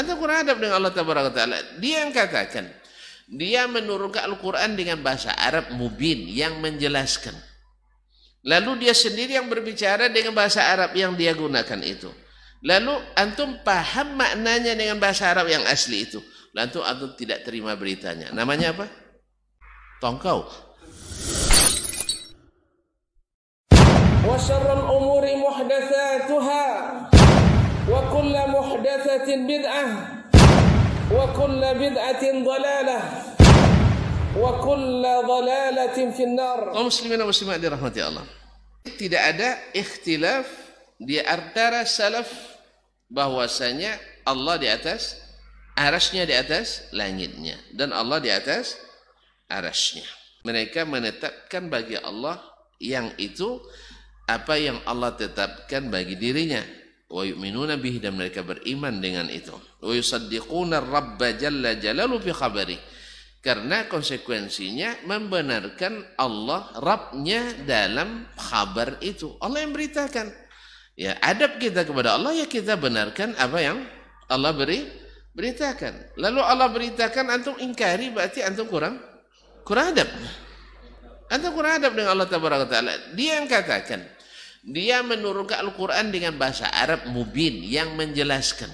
Anda kurang adab dengan Allah Taala. Dia yang katakan, dia menurunkan Al-Quran dengan bahasa Arab mubin yang menjelaskan. Lalu dia sendiri yang berbicara dengan bahasa Arab yang dia gunakan itu. Lalu antum paham maknanya dengan bahasa Arab yang asli itu. Lalu antum tidak terima beritanya. Namanya apa? Tongkau. Wa umuri muhdatsatuha وكل محدثة بدعة وكل بدعة ضلالة وكل ضلالة في النار kaum oh, muslimin muslimat Allah tidak ada ikhtilaf di antara salaf bahwasanya Allah di atas arasnya di atas langitnya dan Allah di atas arasnya mereka menetapkan bagi Allah yang itu apa yang Allah tetapkan bagi dirinya wa yu'minuna bihi dan mereka beriman dengan itu wa yusaddiquna rabba jalla jalalu fi khabari karena konsekuensinya membenarkan Allah Rabbnya dalam kabar itu Allah yang beritakan ya adab kita kepada Allah ya kita benarkan apa yang Allah beri beritakan lalu Allah beritakan antum ingkari berarti antum kurang kurang adab antum kurang adab dengan Allah Taala dia yang katakan dia menurunkan Al-Quran dengan bahasa Arab mubin yang menjelaskan.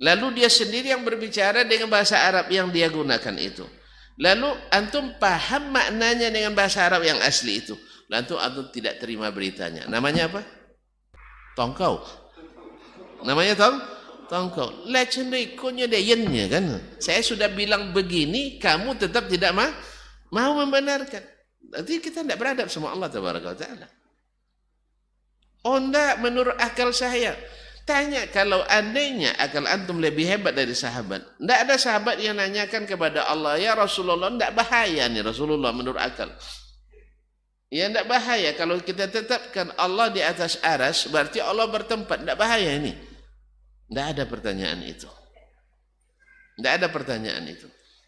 Lalu dia sendiri yang berbicara dengan bahasa Arab yang dia gunakan itu. Lalu antum paham maknanya dengan bahasa Arab yang asli itu. Lalu antum tidak terima beritanya. Namanya apa? Tongkau. Namanya tong? Tongkau. Lah cendekonya dayennya kan. Saya sudah bilang begini, kamu tetap tidak ma mau membenarkan. Nanti kita tidak beradab sama Allah Taala. Oh enggak, menurut akal saya. Tanya kalau andainya akal antum lebih hebat dari sahabat. Enggak ada sahabat yang nanyakan kepada Allah, ya Rasulullah enggak bahaya nih Rasulullah menurut akal. Ya enggak bahaya kalau kita tetapkan Allah di atas aras berarti Allah bertempat enggak bahaya ini. Enggak ada pertanyaan itu. Enggak ada pertanyaan itu.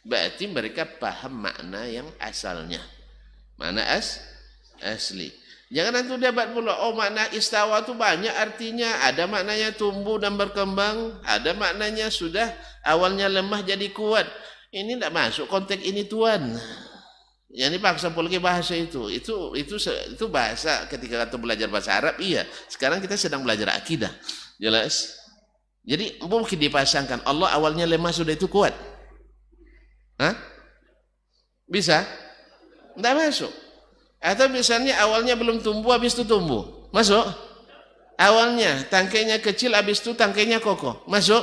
Berarti mereka paham makna yang asalnya. Mana as asli. Jangan nanti debat pula, oh makna istawa itu banyak artinya. Ada maknanya tumbuh dan berkembang, ada maknanya sudah awalnya lemah jadi kuat. Ini tidak masuk konteks ini tuan. Yang paksa lagi bahasa itu. Itu itu itu bahasa ketika kita belajar bahasa Arab iya. Sekarang kita sedang belajar akidah. Jelas? Jadi mungkin dipasangkan Allah awalnya lemah sudah itu kuat. Hah? Bisa? Tidak masuk. Atau misalnya awalnya belum tumbuh habis itu tumbuh. Masuk? Awalnya tangkainya kecil habis itu tangkainya kokoh. Masuk?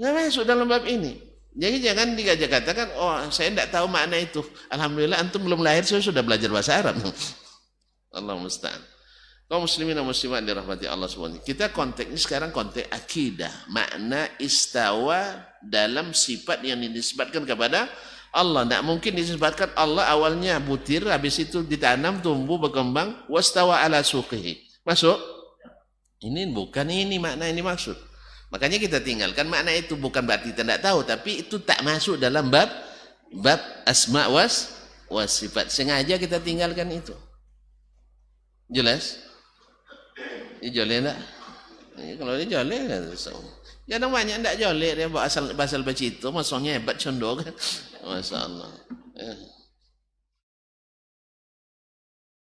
Nggak masuk dalam bab ini. Jadi jangan digajak katakan oh saya tidak tahu makna itu. Alhamdulillah antum belum lahir, saya sudah belajar bahasa Arab. Allah musta'an. Kau muslimin dan muslimat dirahmati Allah SWT. Kita konteksnya sekarang konteks akidah. Makna istawa dalam sifat yang dinisbatkan kepada Allah tidak mungkin disebutkan Allah awalnya butir habis itu ditanam tumbuh berkembang wastawa ala suqihi masuk ini bukan ini makna ini maksud makanya kita tinggalkan makna itu bukan berarti kita tidak tahu tapi itu tak masuk dalam bab bab asma was was sifat sengaja kita tinggalkan itu jelas ini joleh ini kalau ini joleh ya, so. Jangan banyak tidak joleh dia bahasa bahasa baca itu maksudnya hebat condong kan Masya Allah. Ya.